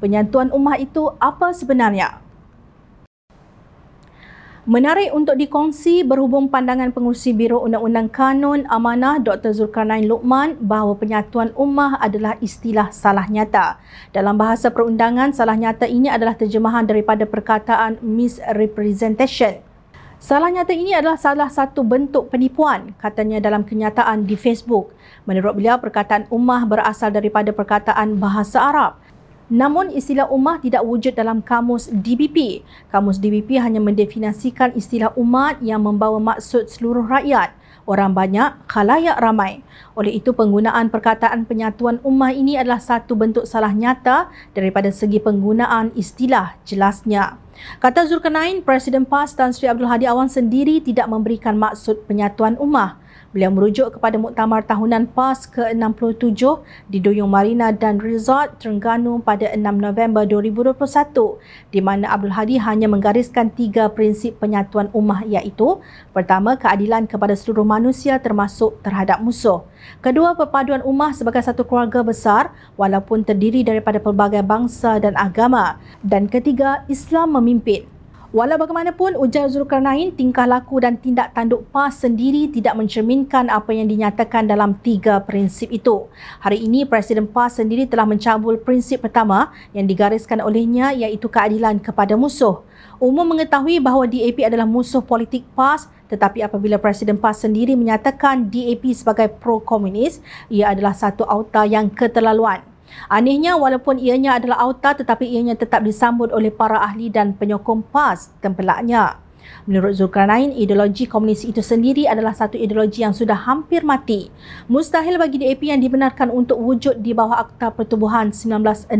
Penyatuan Ummah itu apa sebenarnya? Menarik untuk dikongsi berhubung pandangan pengurusi Biro Undang-Undang Kanun Amanah Dr. Zulkarnain Luqman bahawa penyatuan ummah adalah istilah salah nyata. Dalam bahasa perundangan, salah nyata ini adalah terjemahan daripada perkataan misrepresentation. Salah nyata ini adalah salah satu bentuk penipuan, katanya dalam kenyataan di Facebook. Menurut beliau, perkataan ummah berasal daripada perkataan bahasa Arab. Namun istilah umat tidak wujud dalam kamus DBP. Kamus DBP hanya mendefinisikan istilah umat yang membawa maksud seluruh rakyat, orang banyak, khalayak ramai. Oleh itu penggunaan perkataan penyatuan umat ini adalah satu bentuk salah nyata daripada segi penggunaan istilah jelasnya. Kata Zulkarnain, Presiden PAS Tan Sri Abdul Hadi Awang sendiri tidak memberikan maksud penyatuan umat. Beliau merujuk kepada Muktamar Tahunan PAS ke-67 di Duyung Marina dan Resort Terengganu pada 6 November 2021 di mana Abdul Hadi hanya menggariskan tiga prinsip penyatuan ummah iaitu pertama keadilan kepada seluruh manusia termasuk terhadap musuh. Kedua perpaduan ummah sebagai satu keluarga besar walaupun terdiri daripada pelbagai bangsa dan agama. Dan ketiga Islam memimpin. Walau bagaimanapun, ujar Zulkarnain, tingkah laku dan tindak tanduk PAS sendiri tidak mencerminkan apa yang dinyatakan dalam tiga prinsip itu. Hari ini, Presiden PAS sendiri telah mencabul prinsip pertama yang digariskan olehnya iaitu keadilan kepada musuh. Umum mengetahui bahawa DAP adalah musuh politik PAS tetapi apabila Presiden PAS sendiri menyatakan DAP sebagai pro-komunis, ia adalah satu auta yang keterlaluan. Anehnya, walaupun ianya adalah auta tetapi ianya tetap disambut oleh para ahli dan penyokong PAS tempelaknya. Menurut Zulkarnain, ideologi komunis itu sendiri adalah satu ideologi yang sudah hampir mati. Mustahil bagi DAP yang dibenarkan untuk wujud di bawah Akta Pertubuhan 1966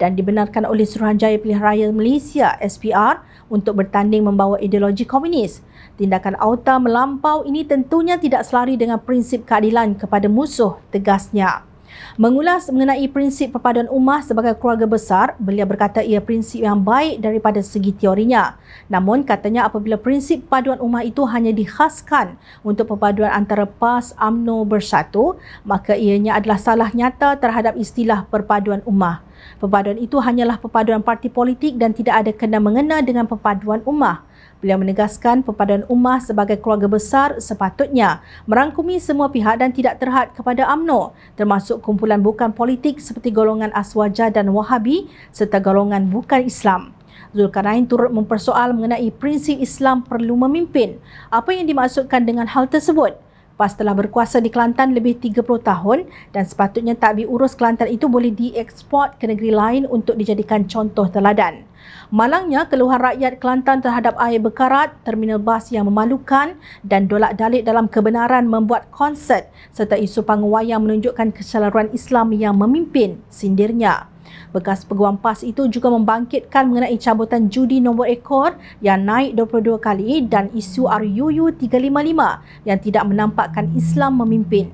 dan dibenarkan oleh Suruhanjaya Pilihan Raya Malaysia SPR untuk bertanding membawa ideologi komunis. Tindakan auta melampau ini tentunya tidak selari dengan prinsip keadilan kepada musuh tegasnya. Mengulas mengenai prinsip perpaduan ummah sebagai keluarga besar, beliau berkata ia prinsip yang baik daripada segi teorinya. Namun katanya apabila prinsip perpaduan ummah itu hanya dikhaskan untuk perpaduan antara PAS UMNO bersatu, maka ianya adalah salah nyata terhadap istilah perpaduan ummah. Perpaduan itu hanyalah perpaduan parti politik dan tidak ada kena-mengena dengan perpaduan ummah. Beliau menegaskan perpaduan ummah sebagai keluarga besar sepatutnya merangkumi semua pihak dan tidak terhad kepada AMNO termasuk kumpulan bukan politik seperti golongan Aswaja dan Wahabi serta golongan bukan Islam. Zulkarnain turut mempersoal mengenai prinsip Islam perlu memimpin. Apa yang dimaksudkan dengan hal tersebut? PAS telah berkuasa di Kelantan lebih 30 tahun dan sepatutnya tadbir urus Kelantan itu boleh diekspor ke negeri lain untuk dijadikan contoh teladan. Malangnya, keluhan rakyat Kelantan terhadap air bekarat, terminal bas yang memalukan dan dolak dalik dalam kebenaran membuat konsert serta isu panggung wayang menunjukkan kesalahan Islam yang memimpin sindirnya. Bekas peguam PAS itu juga membangkitkan mengenai cabutan judi nombor ekor yang naik 22 kali dan isu RUU 355 yang tidak menampakkan Islam memimpin.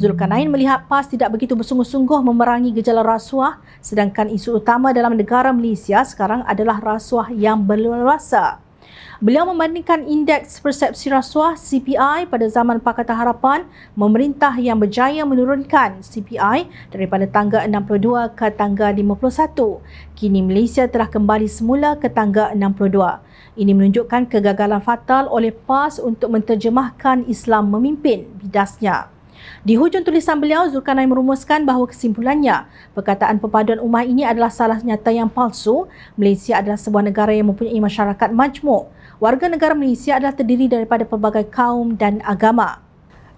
Zulkarnain melihat PAS tidak begitu bersungguh-sungguh memerangi gejala rasuah sedangkan isu utama dalam negara Malaysia sekarang adalah rasuah yang berleluasa. Beliau membandingkan indeks persepsi rasuah CPI pada zaman Pakatan Harapan memerintah yang berjaya menurunkan CPI daripada tangga 62 ke tangga 51. Kini Malaysia telah kembali semula ke tangga 62. Ini menunjukkan kegagalan fatal oleh PAS untuk menterjemahkan Islam memimpin bidasnya. Di hujung tulisan beliau, Zulkarnain merumuskan bahawa kesimpulannya, perkataan perpaduan umat ini adalah salah nyata yang palsu. Malaysia adalah sebuah negara yang mempunyai masyarakat majmuk. Warga negara Malaysia adalah terdiri daripada pelbagai kaum dan agama.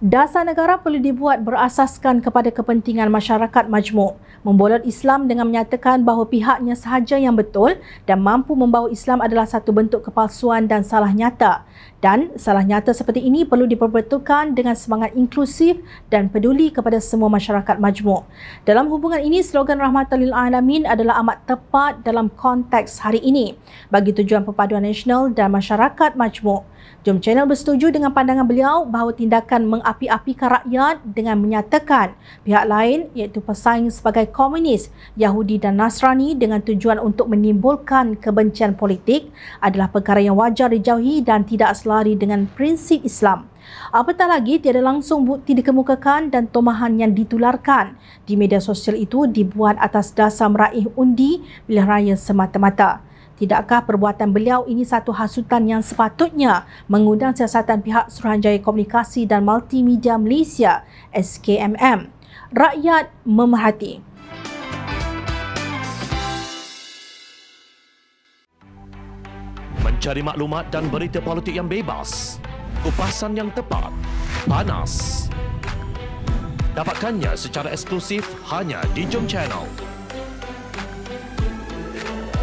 Dasar negara perlu dibuat berasaskan kepada kepentingan masyarakat majmuk membolot Islam dengan menyatakan bahawa pihaknya sahaja yang betul dan mampu membawa Islam adalah satu bentuk kepalsuan dan salah nyata. Dan salah nyata seperti ini perlu diperbetulkan dengan semangat inklusif dan peduli kepada semua masyarakat majmuk. Dalam hubungan ini, slogan Rahmatalil Alamin adalah amat tepat dalam konteks hari ini bagi tujuan perpaduan nasional dan masyarakat majmuk. Jom Channel bersetuju dengan pandangan beliau bahawa tindakan mengapi-apikan rakyat dengan menyatakan pihak lain iaitu pesaing sebagai komunis, Yahudi dan Nasrani dengan tujuan untuk menimbulkan kebencian politik adalah perkara yang wajar dijauhi dan tidak selari dengan prinsip Islam. Apatah lagi tiada langsung bukti dikemukakan dan tomahan yang ditularkan di media sosial itu dibuat atas dasar meraih undi pilihan raya semata-mata. Tidakkah perbuatan beliau ini satu hasutan yang sepatutnya mengundang siasatan pihak Suruhanjaya Komunikasi dan Multimedia Malaysia SKMM? Rakyat memerhati. Mencari maklumat dan berita politik yang bebas. Kupasan yang tepat. Panas. Dapatkannya secara eksklusif hanya di Jom Channel.